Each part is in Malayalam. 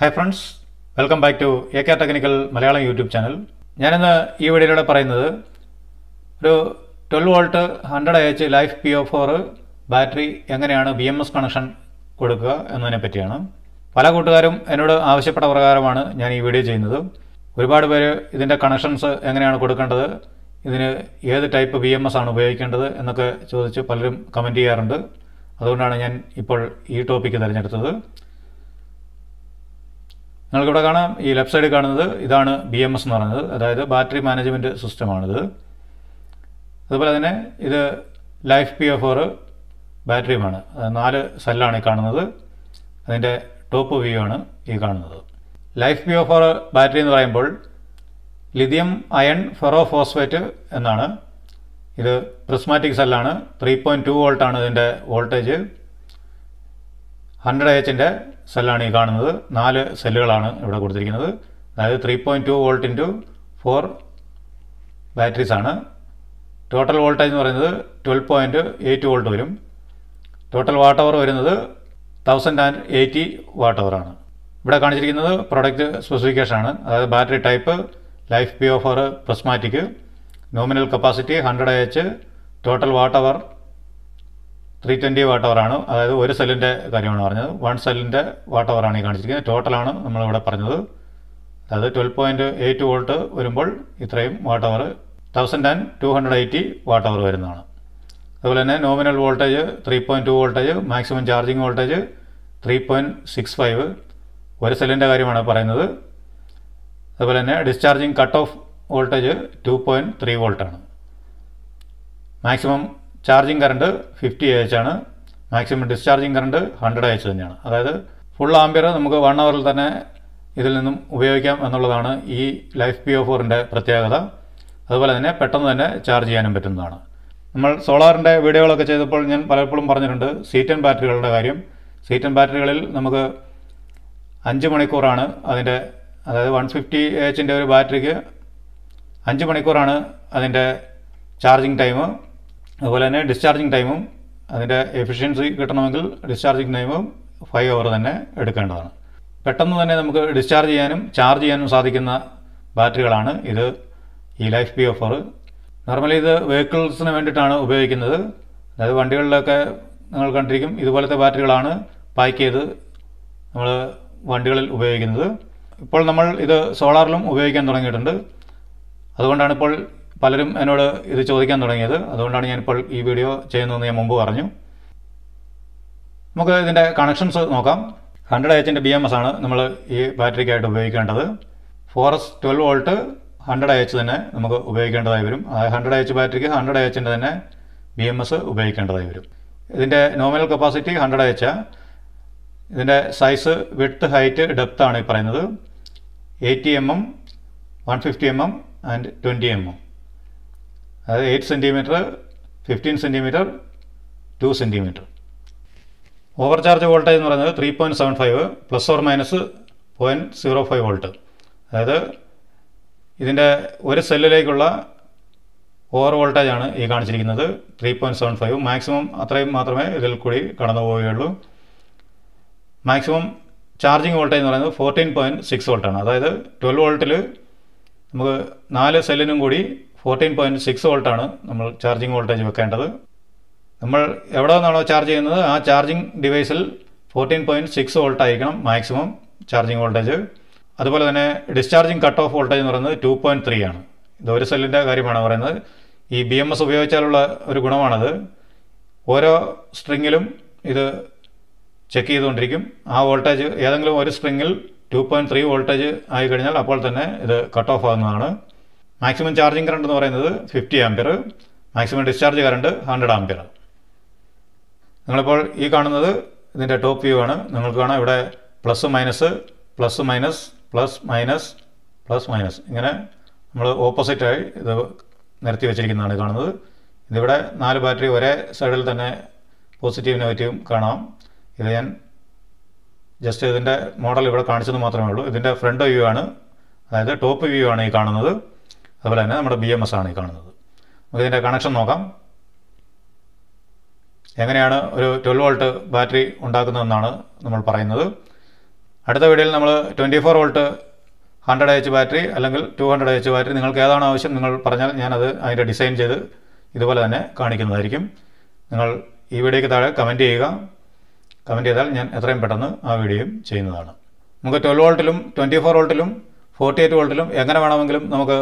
hi friends welcome back to A K technical Malayalam YouTube channel ഞാനിന്ന് ഈ വീഡിയോയിലൂടെ പറയുന്നത് ഒരു twelve volt hundred H life P O four battery എങ്ങനെയാണ് ബി എം എസ് കണക്ഷൻ കൊടുക്കുക എന്നതിനെ പറ്റിയാണ് പല കൂട്ടുകാരും എന്നോട് ആവശ്യപ്പെട്ട പ്രകാരമാണ് ഞാൻ ഈ വീഡിയോ ചെയ്യുന്നത് ഒരുപാട് പേര് ഇതിൻ്റെ കണക്ഷൻസ് എങ്ങനെയാണ് കൊടുക്കേണ്ടത് ഇതിന് ഏത് ടൈപ്പ് ബി എം എസ് ആണ് ഉപയോഗിക്കേണ്ടത് എന്നൊക്കെ ചോദിച്ച് പലരും കമൻറ്റ് ചെയ്യാറുണ്ട് അതുകൊണ്ടാണ് ഞാൻ ഇപ്പോൾ ഈ ടോപ്പിക്ക് തിരഞ്ഞെടുത്തത് നിങ്ങൾക്കിവിടെ കാണാം ഈ ലെഫ്റ്റ് സൈഡിൽ കാണുന്നത് ഇതാണ് ബി എം എസ് എന്ന് പറയുന്നത് അതായത് ബാറ്ററി മാനേജ്മെൻറ്റ് സിസ്റ്റമാണിത് അതുപോലെ തന്നെ ഇത് ലൈഫ് പി എഫ് ഓർ ബാറ്ററിയുമാണ് നാല് സെല്ലാണ് ഈ കാണുന്നത് അതിൻ്റെ ടോപ്പ് വ്യൂ ആണ് ഈ കാണുന്നത് life P F or battery എന്ന് പറയുമ്പോൾ ലിഥിയം അയൺ ഫെറോ ഫോസ്ഫേറ്റ് എന്നാണ് ഇത് പ്രിസ്മാറ്റിക് സെല്ലാണ് ത്രീ പോയിൻറ്റ് ടു വോൾട്ടാണ് ഇതിൻ്റെ വോൾട്ടേജ് ഹൺഡ്രഡ് എച്ചിൻ്റെ സെല്ലാണ് ഈ കാണുന്നത് നാല് സെല്ലുകളാണ് ഇവിടെ കൊടുത്തിരിക്കുന്നത് അതായത് three point two volt into four ബാറ്ററീസാണ് ടോട്ടൽ വോൾട്ടേജ് എന്ന് പറയുന്നത് ട്വൽവ് പോയിൻറ്റ് എയ്റ്റ് വോൾട്ട് വരും ടോട്ടൽ വാട്ട് അവർ വരുന്നത് തൗസൻഡ് ആൻഡ് എയ്റ്റി വാട്ട് അവറാണ് ഇവിടെ കാണിച്ചിരിക്കുന്നത് പ്രൊഡക്റ്റ് സ്പെസിഫിക്കേഷൻ ആണ് അതായത് battery type life P four prismatic nominal capacity hundred H total watt hour three twenty watt അവറാണ് അതായത് ഒരു സെല്ലിൻ്റെ കാര്യമാണ് പറഞ്ഞത് വൺ സെല്ലിൻ്റെ വാട്ട് അവറാണ് ഈ കാണിച്ചിരിക്കുന്നത് ടോട്ടലാണ് നമ്മളിവിടെ പറഞ്ഞത് അതായത് ട്വൽവ് പോയിൻ്റ് എയ്റ്റ് വോൾട്ട് വരുമ്പോൾ ഇത്രയും watt hour thousand and two hundred eighty watt hour വരുന്നതാണ് അതുപോലെ തന്നെ nominal voltage three point two voltage maximum charging voltage three point six five ഒരു സെല്ലിൻ്റെ കാര്യമാണ് പറയുന്നത് അതുപോലെ തന്നെ discharging cut off voltage two point three വോൾട്ടാണ് maximum charging current fifty H ആണ് maximum discharging current hundred H തന്നെയാണ് അതായത് ഫുൾ ആംബിയർ നമുക്ക് വൺ അവറിൽ തന്നെ ഇതിൽ നിന്നും ഉപയോഗിക്കാം എന്നുള്ളതാണ് ഈ ലൈഫ് പി ഒ ഫോറിൻ്റെ പ്രത്യേകത അതുപോലെ തന്നെ പെട്ടെന്ന് തന്നെ ചാർജ് ചെയ്യാനും പറ്റുന്നതാണ് നമ്മൾ സോളാറിൻ്റെ വീഡിയോകളൊക്കെ ചെയ്തപ്പോൾ ഞാൻ പലപ്പോഴും പറഞ്ഞിട്ടുണ്ട് സീറ്റൻ ബാറ്ററികളുടെ കാര്യം സീറ്റൻ ബാറ്ററികളിൽ നമുക്ക് അഞ്ച് മണിക്കൂറാണ് അതിൻ്റെ അതായത് വൺ ഫിഫ്റ്റി എച്ചിൻ്റെ ഒരു ബാറ്ററിക്ക് അഞ്ച് മണിക്കൂറാണ് അതിൻ്റെ ചാർജിങ് ടൈം അതുപോലെ തന്നെ ഡിസ്ചാർജിങ് ടൈമും അതിൻ്റെ എഫിഷ്യൻസി കിട്ടണമെങ്കിൽ ഡിസ്ചാർജിങ് ടൈമും ഫൈവ് അവർ തന്നെ എടുക്കേണ്ടതാണ് പെട്ടെന്ന് തന്നെ നമുക്ക് ഡിസ്ചാർജ് ചെയ്യാനും ചാർജ് ചെയ്യാനും സാധിക്കുന്ന ബാറ്ററികളാണ് ഇത് ഈ ലൈഫ് പി ഓഫർ നോർമലി ഇത് വെഹിക്കിൾസിന് വേണ്ടിയിട്ടാണ് ഉപയോഗിക്കുന്നത് അതായത് വണ്ടികളിലൊക്കെ നിങ്ങൾ കണ്ടിരിക്കും ഇതുപോലത്തെ ബാറ്ററികളാണ് പാക്ക് ചെയ്ത് നമ്മൾ വണ്ടികളിൽ ഉപയോഗിക്കുന്നത് ഇപ്പോൾ നമ്മൾ ഇത് സോളാറിലും ഉപയോഗിക്കാൻ തുടങ്ങിയിട്ടുണ്ട് അതുകൊണ്ടാണ് ഇപ്പോൾ പലരും എന്നോട് ഇത് ചോദിക്കാൻ തുടങ്ങിയത് അതുകൊണ്ടാണ് ഞാനിപ്പോൾ ഈ വീഡിയോ ചെയ്യുന്നതെന്ന് ഞാൻ മുമ്പ് പറഞ്ഞു നമുക്ക് ഇതിൻ്റെ കണക്ഷൻസ് നോക്കാം ഹൺഡ്രഡ് എച്ചിൻ്റെ ബി എം എസ് ആണ് നമ്മൾ ഈ ബാറ്ററിക്കായിട്ട് ഉപയോഗിക്കേണ്ടത് four S twelve volt hundred H തന്നെ നമുക്ക് ഉപയോഗിക്കേണ്ടതായി വരും അതായത് ഹൺഡ്രഡ് എച്ച് ബാറ്ററിക്ക് ഹൺഡ്രഡ് എച്ചിൻ്റെ തന്നെ ബി എം എസ് ഉപയോഗിക്കേണ്ടതായി വരും ഇതിൻ്റെ നോമിനൽ കപ്പാസിറ്റി ഹൺഡ്രഡ് എച്ച് ഇതിൻ്റെ സൈസ് വിട്ത് ഹൈറ്റ് ഡെപ്ത് ആണ് ഈ പറയുന്നത് eighty M M one fifty M M and twenty M M അത് eight centimetre fifteen centimetre two centimetre over charge voltage എന്ന് പറയുന്നത് three point seven five plus or minus point zero five volt അതായത് ഇതിൻ്റെ ഒരു സെല്ലിലേക്കുള്ള ഓവർ വോൾട്ടേജ് ആണ് ഈ കാണിച്ചിരിക്കുന്നത് three point seven five maximum അത്രയും മാത്രമേ ഇതിൽ കൂടി കടന്നു പോവുകയുള്ളൂ മാക്സിമം ചാർജിങ് വോൾട്ടേജ് എന്ന് പറയുന്നത് ഫോർട്ടീൻ പോയിൻറ്റ് സിക്സ് വോൾട്ടാണ് അതായത് ട്വൽവ് വോൾട്ടിൽ നമുക്ക് നാല് സെല്ലിനും കൂടി ഫോർട്ടീൻ പോയിൻറ്റ് സിക്സ് വോൾട്ടാണ് നമ്മൾ ചാർജിങ് വോൾട്ടേജ് വെക്കേണ്ടത് നമ്മൾ എവിടെ നിന്നാണോ ചാർജ് ചെയ്യുന്നത് ആ ചാർജിങ് ഡിവൈസിൽ ഫോർട്ടീൻ പോയിൻറ്റ് സിക്സ് വോൾട്ട് ആയിരിക്കണം മാക്സിമം ചാർജിങ് വോൾട്ടേജ് അതുപോലെ തന്നെ ഡിസ്ചാർജിങ് കട്ട് ഓഫ് വോൾട്ടേജ് എന്ന് പറയുന്നത് ടു പോയിൻറ്റ് ത്രീ ആണ് ഇത് ഒരു സെല്ലിൻ്റെ കാര്യമാണ് പറയുന്നത് ഈ ബി എം എസ് ഉപയോഗിച്ചാലുള്ള ഒരു ഗുണമാണത് ഓരോ സ്ട്രിങ്ങിലും ഇത് ചെക്ക് ചെയ്തുകൊണ്ടിരിക്കും ആ വോൾട്ടേജ് ഏതെങ്കിലും ഒരു സ്ട്രിങ്ങിൽ ടു പോയിൻറ്റ് ത്രീ വോൾട്ടേജ് ആയി കഴിഞ്ഞാൽ അപ്പോൾ തന്നെ ഇത് കട്ട് ഓഫ് ആകുന്നതാണ് മാക്സിമം ചാർജിങ് കറണ്ട് എന്ന് പറയുന്നത് fifty ampere maximum discharge current hundred ampere നിങ്ങളിപ്പോൾ ഈ കാണുന്നത് ഇതിൻ്റെ ടോപ്പ് വ്യൂ ആണ് നിങ്ങൾക്ക് കാണാം ഇവിടെ plus minus plus minus plus minus plus minus ഇങ്ങനെ നമ്മൾ ഓപ്പോസിറ്റായി ഇത് നിരത്തി വെച്ചിരിക്കുന്നതാണ് കാണുന്നത് ഇതിവിടെ നാല് ബാറ്ററി ഒരേ സൈഡിൽ തന്നെ പോസിറ്റീവ് നെഗറ്റീവും കാണാം ഇത് ഞാൻ ജസ്റ്റ് ഇതിൻ്റെ മോഡൽ ഇവിടെ കാണിച്ചത് മാത്രമേ ഉള്ളൂ ഇതിൻ്റെ ഫ്രണ്ട് വ്യൂ ആണ് അതായത് ടോപ്പ് വ്യൂ ആണ് ഈ കാണുന്നത് അതുപോലെ തന്നെ നമ്മുടെ ബി എം എസ് ആണ് ഈ കാണുന്നത് നമുക്ക് ഇതിൻ്റെ കണക്ഷൻ നോക്കാം എങ്ങനെയാണ് ഒരു ട്വൽവ് വോൾട്ട് ബാറ്ററി ഉണ്ടാക്കുന്നതെന്നാണ് നമ്മൾ പറയുന്നത് അടുത്ത വീഡിയോയിൽ നമ്മൾ twenty four volt hundred H battery അല്ലെങ്കിൽ ടു ഹൺഡ്രഡ് എച്ച് ബാറ്ററി നിങ്ങൾക്ക് ഏതാണ് ആവശ്യം നിങ്ങൾ പറഞ്ഞാൽ ഞാനത് അതിൻ്റെ ഡിസൈൻ ചെയ്ത് ഇതുപോലെ തന്നെ കാണിക്കുന്നതായിരിക്കും നിങ്ങൾ ഈ വീഡിയോയ്ക്ക് താഴെ കമൻറ്റ് ചെയ്യുക കമൻറ്റ് ചെയ്താൽ ഞാൻ എത്രയും പെട്ടെന്ന് ആ വീഡിയോയും ചെയ്യുന്നതാണ് നമുക്ക് ട്വൽവ് വോൾട്ടിലും ട്വൻറ്റി ഫോർ വോൾട്ടിലും ഫോർട്ടി എയ്റ്റ് വോൾട്ടിലും എങ്ങനെ വേണമെങ്കിലും നമുക്ക്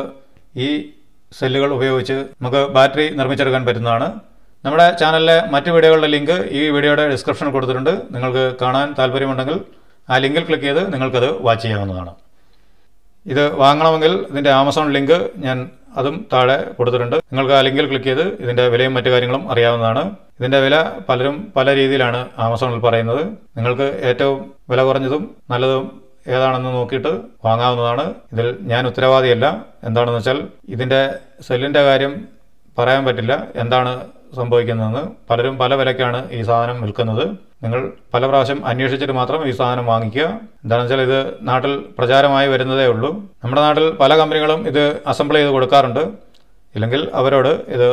ഈ സെല്ലുകൾ ഉപയോഗിച്ച് നമുക്ക് ബാറ്ററി നിർമ്മിച്ചെടുക്കാൻ പറ്റുന്നതാണ് നമ്മുടെ ചാനലിലെ മറ്റ് വീഡിയോകളുടെ ലിങ്ക് ഈ വീഡിയോയുടെ ഡിസ്ക്രിപ്ഷനിൽ കൊടുത്തിട്ടുണ്ട് നിങ്ങൾക്ക് കാണാൻ താല്പര്യമുണ്ടെങ്കിൽ ആ ലിങ്കിൽ ക്ലിക്ക് ചെയ്ത് നിങ്ങൾക്കത് വാച്ച് ചെയ്യാവുന്നതാണ് ഇത് വാങ്ങണമെങ്കിൽ ഇതിൻ്റെ ആമസോൺ ലിങ്ക് ഞാൻ അതും താഴെ കൊടുത്തിട്ടുണ്ട് നിങ്ങൾക്ക് ആ ലിങ്കിൽ ക്ലിക്ക് ചെയ്ത് ഇതിൻ്റെ വിലയും മറ്റു കാര്യങ്ങളും അറിയാവുന്നതാണ് ഇതിൻ്റെ വില പലരും പല രീതിയിലാണ് ആമസോണിൽ പറയുന്നത് നിങ്ങൾക്ക് ഏറ്റവും വില കുറഞ്ഞതും നല്ലതും ഏതാണെന്ന് നോക്കിയിട്ട് വാങ്ങാവുന്നതാണ് ഇതിൽ ഞാൻ ഉത്തരവാദിയല്ല എന്താണെന്ന് വെച്ചാൽ ഇതിൻ്റെ സെല്ലിൻ്റെ കാര്യം പറയാൻ പറ്റില്ല എന്താണ് സംഭവിക്കുന്നതെന്ന് പലരും പല വിലക്കാണ് ഈ സാധനം വിൽക്കുന്നത് നിങ്ങൾ പല പ്രാവശ്യം അന്വേഷിച്ചിട്ട് മാത്രം ഈ സാധനം വാങ്ങിക്കുക എന്താണെന്ന് വെച്ചാൽ ഇത് നാട്ടിൽ പ്രചാരമായി വരുന്നതേ ഉള്ളൂ നമ്മുടെ നാട്ടിൽ പല കമ്പനികളും ഇത് അസംബിൾ ചെയ്ത് കൊടുക്കാറുണ്ട് ഇല്ലെങ്കിൽ അവരോട് ഇത്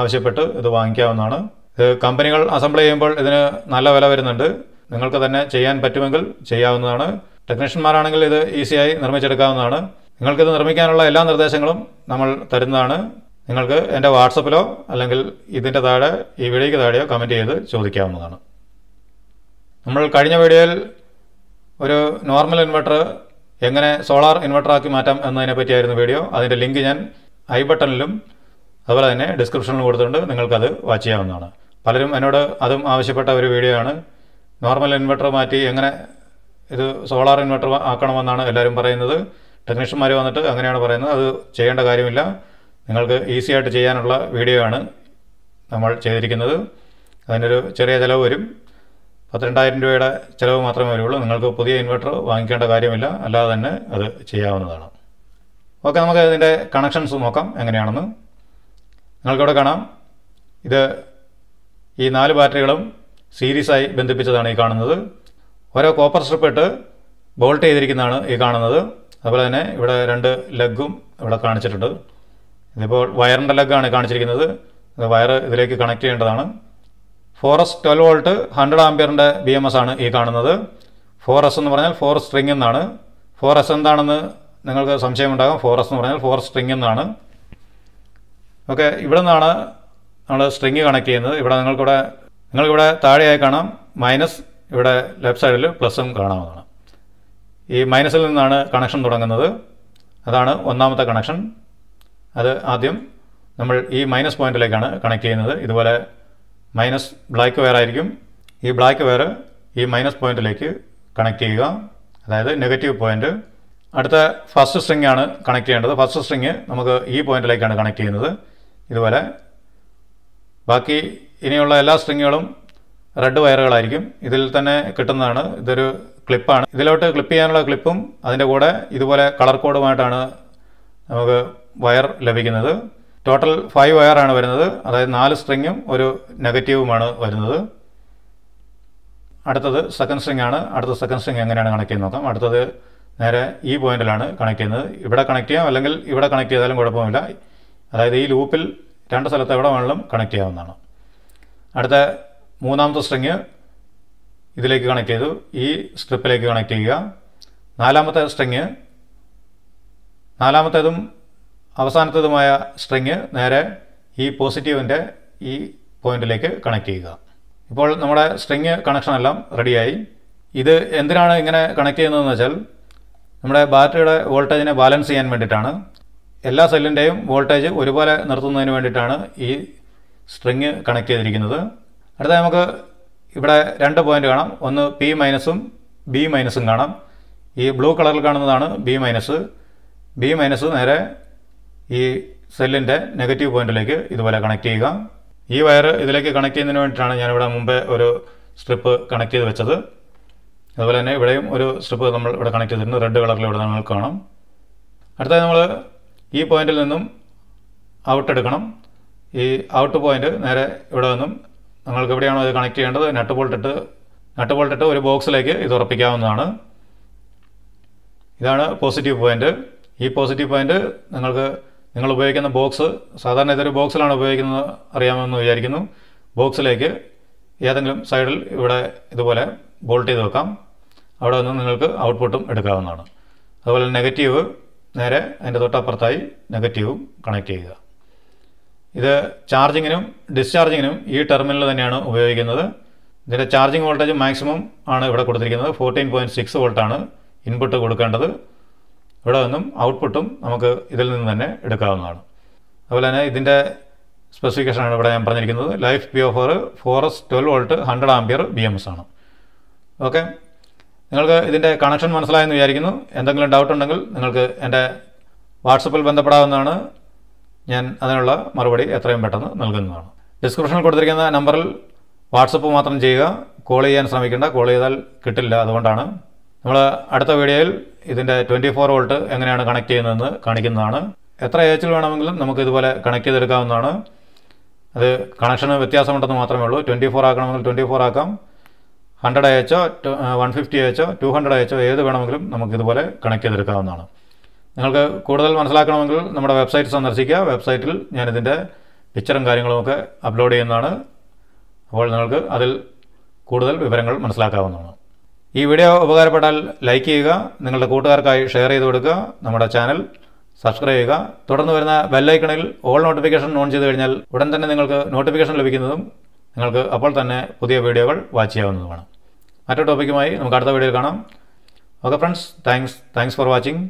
ആവശ്യപ്പെട്ട് ഇത് വാങ്ങിക്കാവുന്നതാണ് ഇത് കമ്പനികൾ അസംബിൾ ചെയ്യുമ്പോൾ ഇതിന് നല്ല വില വരുന്നുണ്ട് നിങ്ങൾക്ക് തന്നെ ചെയ്യാൻ പറ്റുമെങ്കിൽ ചെയ്യാവുന്നതാണ് ടെക്നീഷ്യന്മാരാണെങ്കിൽ ഇത് ഈസിയായി നിർമ്മിച്ചെടുക്കാവുന്നതാണ് നിങ്ങൾക്കിത് നിർമ്മിക്കാനുള്ള എല്ലാ നിർദ്ദേശങ്ങളും നമ്മൾ തരുന്നതാണ് നിങ്ങൾക്ക് എൻ്റെ വാട്സപ്പിലോ അല്ലെങ്കിൽ ഇതിൻ്റെ താഴെ ഈ വീഡിയോയ്ക്ക് താഴെയോ കമൻറ്റ് ചെയ്ത് ചോദിക്കാവുന്നതാണ് നമ്മൾ കഴിഞ്ഞ വീഡിയോയിൽ ഒരു നോർമൽ ഇൻവെർട്ടർ എങ്ങനെ സോളാർ ഇൻവെർട്ടറാക്കി മാറ്റാം എന്നതിനെ പറ്റിയായിരുന്നു വീഡിയോ അതിൻ്റെ ലിങ്ക് ഞാൻ ഐ ബട്ടണിലും അതുപോലെ തന്നെ ഡിസ്ക്രിപ്ഷനിലും കൊടുത്തിട്ടുണ്ട് നിങ്ങൾക്കത് വാച്ച് ചെയ്യാവുന്നതാണ് പലരും എന്നോട് അതും ആവശ്യപ്പെട്ട ഒരു വീഡിയോ ആണ് നോർമൽ ഇൻവെർട്ടർ മാറ്റി എങ്ങനെ ഇത് സോളാർ ഇൻവെർട്ടർ ആക്കണമെന്നാണ് എല്ലാവരും പറയുന്നത് ടെക്നീഷ്യന്മാർ വന്നിട്ട് അങ്ങനെയാണ് പറയുന്നത് അത് ചെയ്യേണ്ട കാര്യമില്ല നിങ്ങൾക്ക് ഈസി ആയിട്ട് ചെയ്യാനുള്ള വീഡിയോ ആണ് നമ്മൾ ചെയ്തിരിക്കുന്നത് അതിനൊരു ചെറിയ ചിലവ് വരും പന്ത്രണ്ടായിരം രൂപയുടെ ചിലവ് മാത്രമേ വരുള്ളൂ നിങ്ങൾക്ക് പുതിയ ഇൻവെർട്ടർ വാങ്ങിക്കേണ്ട കാര്യമില്ല അല്ലാതെ തന്നെ അത് ചെയ്യാവുന്നതാണ് ഓക്കെ നമുക്ക് ഇതിൻ്റെ കണക്ഷൻസ് നോക്കാം എങ്ങനെയാണെന്ന് നിങ്ങൾക്കിവിടെ കാണാം ഇത് ഈ നാല് ബാറ്ററികളും സീരീസായി ബന്ധിപ്പിച്ചതാണ് ഈ കാണുന്നത് ഓരോ കോപ്പർ സ്ട്രിപ്പ് ഇട്ട് ബോൾട്ട് ചെയ്തിരിക്കുന്നതാണ് ഈ കാണുന്നത് അതുപോലെ തന്നെ ഇവിടെ രണ്ട് ലെഗും ഇവിടെ കാണിച്ചിട്ടുണ്ട് ഇതിപ്പോൾ വയറിൻ്റെ ലെഗാണ് കാണിച്ചിരിക്കുന്നത് വയർ ഇതിലേക്ക് കണക്ട് ചെയ്യേണ്ടതാണ് ഫോറസ്റ്റ് ട്വൽവ് വോൾട്ട് ഹൺഡ്രഡ് ആംബിയറിൻ്റെ ബി എം എസ് ആണ് ഈ കാണുന്നത് ഫോർ എസ് എന്ന് പറഞ്ഞാൽ ഫോർ സ്ട്രിങ് എന്നാണ് ഫോർ എസ് എന്താണെന്ന് നിങ്ങൾക്ക് സംശയമുണ്ടാകും ഫോർ എസ് എന്ന് പറഞ്ഞാൽ ഫോർ സ്ട്രിങ് എന്നാണ് ഓക്കെ ഇവിടെ നിന്നാണ് നമ്മൾ സ്ട്രിങ് കണക്ട് ചെയ്യുന്നത് ഇവിടെ നിങ്ങൾക്കിവിടെ നിങ്ങൾക്കിവിടെ താഴെയായി കാണാം മൈനസ് ഇവിടെ ലെഫ്റ്റ് സൈഡിൽ പ്ലസ്സും കാണാവുന്നതാണ് ഈ മൈനസിൽ നിന്നാണ് കണക്ഷൻ തുടങ്ങുന്നത് അതാണ് ഒന്നാമത്തെ കണക്ഷൻ അത് ആദ്യം നമ്മൾ ഈ മൈനസ് പോയിന്റിലേക്കാണ് കണക്ട് ചെയ്യുന്നത് ഇതുപോലെ മൈനസ് ബ്ലാക്ക് വയർ ആയിരിക്കും ഈ ബ്ലാക്ക് വയർ ഈ മൈനസ് പോയിന്റിലേക്ക് കണക്ട് ചെയ്യുക അതായത് നെഗറ്റീവ് പോയിന്റ് അടുത്ത ഫസ്റ്റ് സ്ട്രിങ് ആണ് കണക്ട് ചെയ്യേണ്ടത് ഫസ്റ്റ് സ്ട്രിങ് നമുക്ക് ഈ പോയിന്റിലേക്കാണ് കണക്ട് ചെയ്യുന്നത് ഇതുപോലെ ബാക്കി ഇനിയുള്ള എല്ലാ സ്ട്രിങ്ങുകളും റെഡ് വയറുകളായിരിക്കും ഇതിൽ തന്നെ കിട്ടുന്നതാണ് ഇതൊരു ക്ലിപ്പാണ് ഇതിലോട്ട് ക്ലിപ്പ് ചെയ്യാനുള്ള ക്ലിപ്പും അതിൻ്റെ കൂടെ ഇതുപോലെ കളർ കോഡുമായിട്ടാണ് നമുക്ക് വയർ ലഭിക്കുന്നത് ടോട്ടൽ ഫൈവ് വയറാണ് വരുന്നത് അതായത് നാല് സ്ട്രിങ്ങും ഒരു നെഗറ്റീവുമാണ് വരുന്നത് അടുത്തത് സെക്കൻഡ് സ്ട്രിങ് ആണ് അടുത്ത സെക്കൻഡ് സ്ട്രിങ് എങ്ങനെയാണ് കണക്ട് ചെയ്യുന്നത് നോക്കാം അടുത്തത് നേരെ ഈ പോയിന്റിലാണ് കണക്ട് ചെയ്യുന്നത് ഇവിടെ കണക്ട് ചെയ്യാം അല്ലെങ്കിൽ ഇവിടെ കണക്ട് ചെയ്താലും കുഴപ്പമില്ല അതായത് ഈ ലൂപ്പിൽ രണ്ട് സ്ഥലത്ത് എവിടെ വേണമെങ്കിലും കണക്ട് ചെയ്യാവുന്നതാണ് അടുത്ത മൂന്നാമത്തെ സ്ട്രിങ് ഇതിലേക്ക് കണക്ട് ചെയ്തു ഈ സ്ട്രിപ്പിലേക്ക് കണക്ട് ചെയ്യുക നാലാമത്തെ സ്ട്രിങ് നാലാമത്തേതും അവസാനത്തേതുമായ സ്ട്രിങ് നേരെ ഈ പോസിറ്റീവിൻ്റെ ഈ പോയിന്റിലേക്ക് കണക്ട് ചെയ്യുക ഇപ്പോൾ നമ്മുടെ സ്ട്രിങ് കണക്ഷൻ എല്ലാം റെഡിയായി ഇത് എന്തിനാണ് ഇങ്ങനെ കണക്ട് ചെയ്യുന്നതെന്ന് വെച്ചാൽ നമ്മുടെ ബാറ്ററിയുടെ വോൾട്ടേജിനെ ബാലൻസ് ചെയ്യാൻ വേണ്ടിയിട്ടാണ് എല്ലാ സെല്ലിൻ്റെയും വോൾട്ടേജ് ഒരുപോലെ നിർത്തുന്നതിന് വേണ്ടിയിട്ടാണ് ഈ സ്ട്രിങ് കണക്ട് ചെയ്തിരിക്കുന്നത് അടുത്ത നമുക്ക് ഇവിടെ രണ്ട് പോയിന്റ് കാണാം ഒന്ന് പി മൈനസും ബി മൈനസും കാണാം ഈ ബ്ലൂ കളറിൽ കാണുന്നതാണ് ബി മൈനസ് ബി മൈനസ് നേരെ ഈ സെല്ലിൻ്റെ നെഗറ്റീവ് പോയിന്റിലേക്ക് ഇതുപോലെ കണക്ട് ചെയ്യുക ഈ വയർ ഇതിലേക്ക് കണക്ട് ചെയ്യുന്നതിന് വേണ്ടിയിട്ടാണ് ഞാനിവിടെ മുമ്പേ ഒരു സ്ട്രിപ്പ് കണക്ട് ചെയ്ത് വെച്ചത് അതുപോലെ തന്നെ ഇവിടെയും ഒരു സ്ട്രിപ്പ് നമ്മൾ ഇവിടെ കണക്ട് ചെയ്തിട്ടുണ്ട് റെഡ് കളറിൽ ഇവിടെ നമ്മൾ കാണാം അടുത്തത് നമ്മൾ ഈ പോയിന്റിൽ നിന്നും ഔട്ട് എടുക്കണം ഈ ഔട്ട് പോയിന്റ് നേരെ ഇവിടെ നിന്നും നിങ്ങൾക്ക് എവിടെയാണോ ഇത് കണക്ട് ചെയ്യേണ്ടത് നട്ട് ബോൾട്ടിട്ട് നട്ട് ബോൾട്ടിട്ട് ഒരു ബോക്സിലേക്ക് ഇത് ഉറപ്പിക്കാവുന്നതാണ് ഇതാണ് പോസിറ്റീവ് പോയിൻ്റ് ഈ പോസിറ്റീവ് പോയിൻ്റ് നിങ്ങൾക്ക് നിങ്ങൾ ഉപയോഗിക്കുന്ന ബോക്സ് സാധാരണ ഇതൊരു ബോക്സിലാണ് ഉപയോഗിക്കുന്നത് അറിയാമെന്ന് വിചാരിക്കുന്നു ബോക്സിലേക്ക് ഏതെങ്കിലും സൈഡിൽ ഇവിടെ ഇതുപോലെ ബോൾട്ട് ചെയ്ത് വെക്കാം അവിടെ നിന്ന് നിങ്ങൾക്ക് ഔട്ട്പുട്ടും എടുക്കാവുന്നതാണ് അതുപോലെ നെഗറ്റീവ് നേരെ അതിൻ്റെ തൊട്ടപ്പുറത്തായി നെഗറ്റീവും കണക്ട് ചെയ്യുക ഇത് ചാർജിങ്ങിനും ഡിസ്ചാർജിങ്ങിനും ഈ ടെർമിനൽ തന്നെയാണ് ഉപയോഗിക്കുന്നത് ഇതിൻ്റെ ചാർജിങ് വോൾട്ടേജ് മാക്സിമം ആണ് ഇവിടെ കൊടുത്തിരിക്കുന്നത് ഫോർട്ടീൻ പോയിൻറ്റ് സിക്സ് വോൾട്ടാണ് ഇൻപുട്ട് കൊടുക്കേണ്ടത് ഇവിടെ നിന്നും ഔട്ട്പുട്ടും നമുക്ക് ഇതിൽ നിന്ന് തന്നെ എടുക്കാവുന്നതാണ് അതുപോലെ തന്നെ ഇതിൻ്റെ സ്പെസിഫിക്കേഷനാണ് ഇവിടെ ഞാൻ പറഞ്ഞിരിക്കുന്നത് life P O four S twelve volt hundred ampere B M S ആണ് ഓക്കെ നിങ്ങൾക്ക് ഇതിൻ്റെ കണക്ഷൻ മനസ്സിലായെന്ന് വിചാരിക്കുന്നു എന്തെങ്കിലും ഡൗട്ട് ഉണ്ടെങ്കിൽ നിങ്ങൾക്ക് എൻ്റെ വാട്സപ്പിൽ ബന്ധപ്പെടാവുന്നതാണ് ഞാൻ അതിനുള്ള മറുപടി എത്രയും പെട്ടെന്ന് നൽകുന്നതാണ് ഡിസ്ക്രിപ്ഷനിൽ കൊടുത്തിരിക്കുന്ന നമ്പറിൽ വാട്സപ്പ് മാത്രം ചെയ്യുക കോൾ ചെയ്യാൻ ശ്രമിക്കേണ്ട കോൾ ചെയ്താൽ കിട്ടില്ല അതുകൊണ്ടാണ് നമ്മൾ അടുത്ത വീഡിയോയിൽ ഇതിൻ്റെ ട്വൻറ്റി ഫോർ വോൾട്ട് എങ്ങനെയാണ് കണക്ട് ചെയ്യുന്നതെന്ന് കാണിക്കുന്നതാണ് എത്ര ഏച്ചിൽ വേണമെങ്കിലും നമുക്ക് ഇതുപോലെ കണക്ട് ചെയ്തെടുക്കാവുന്നതാണ് അത് കണക്ഷന് വ്യത്യാസമുണ്ടെന്ന് മാത്രമേ ഉള്ളൂ ട്വൻറ്റി ഫോർ ആക്കണമെങ്കിൽ ട്വൻറ്റി ഫോർ ആക്കാം ഹൺഡ്രഡ് അയച്ചോ വൺ ഫിഫ്റ്റി അയച്ചോ ടു ഹൺഡ്രഡ് അയച്ചോ ഏത് വേണമെങ്കിലും നമുക്ക് ഇതുപോലെ കണക്ട് ചെയ്തെടുക്കാവുന്നതാണ് നിങ്ങൾക്ക് കൂടുതൽ മനസ്സിലാക്കണമെങ്കിൽ നമ്മുടെ വെബ്സൈറ്റ് സന്ദർശിക്കുക വെബ്സൈറ്റിൽ ഞാനിതിൻ്റെ പിക്ചറും കാര്യങ്ങളുമൊക്കെ അപ്ലോഡ് ചെയ്യുന്നതാണ് അപ്പോൾ നിങ്ങൾക്ക് അതിൽ കൂടുതൽ വിവരങ്ങൾ മനസ്സിലാക്കാവുന്നതാണ് ഈ വീഡിയോ ഉപകാരപ്പെട്ടാൽ ലൈക്ക് ചെയ്യുക നിങ്ങളുടെ കൂട്ടുകാർക്കായി ഷെയർ ചെയ്ത് കൊടുക്കുക നമ്മുടെ ചാനൽ സബ്സ്ക്രൈബ് ചെയ്യുക തുടർന്ന് വരുന്ന ബെല്ലൈക്കണിൽ ഓൾ നോട്ടിഫിക്കേഷൻ ഓൺ ചെയ്ത് കഴിഞ്ഞാൽ ഉടൻ തന്നെ നിങ്ങൾക്ക് നോട്ടിഫിക്കേഷൻ ലഭിക്കുന്നതും നിങ്ങൾക്ക് അപ്പോൾ തന്നെ പുതിയ വീഡിയോകൾ വാച്ച് ചെയ്യാവുന്നതുമാണ് മറ്റൊരു ടോപ്പിക്കുമായി നമുക്ക് അടുത്ത വീഡിയോയിൽ കാണാം okay friends thanks thanks for watching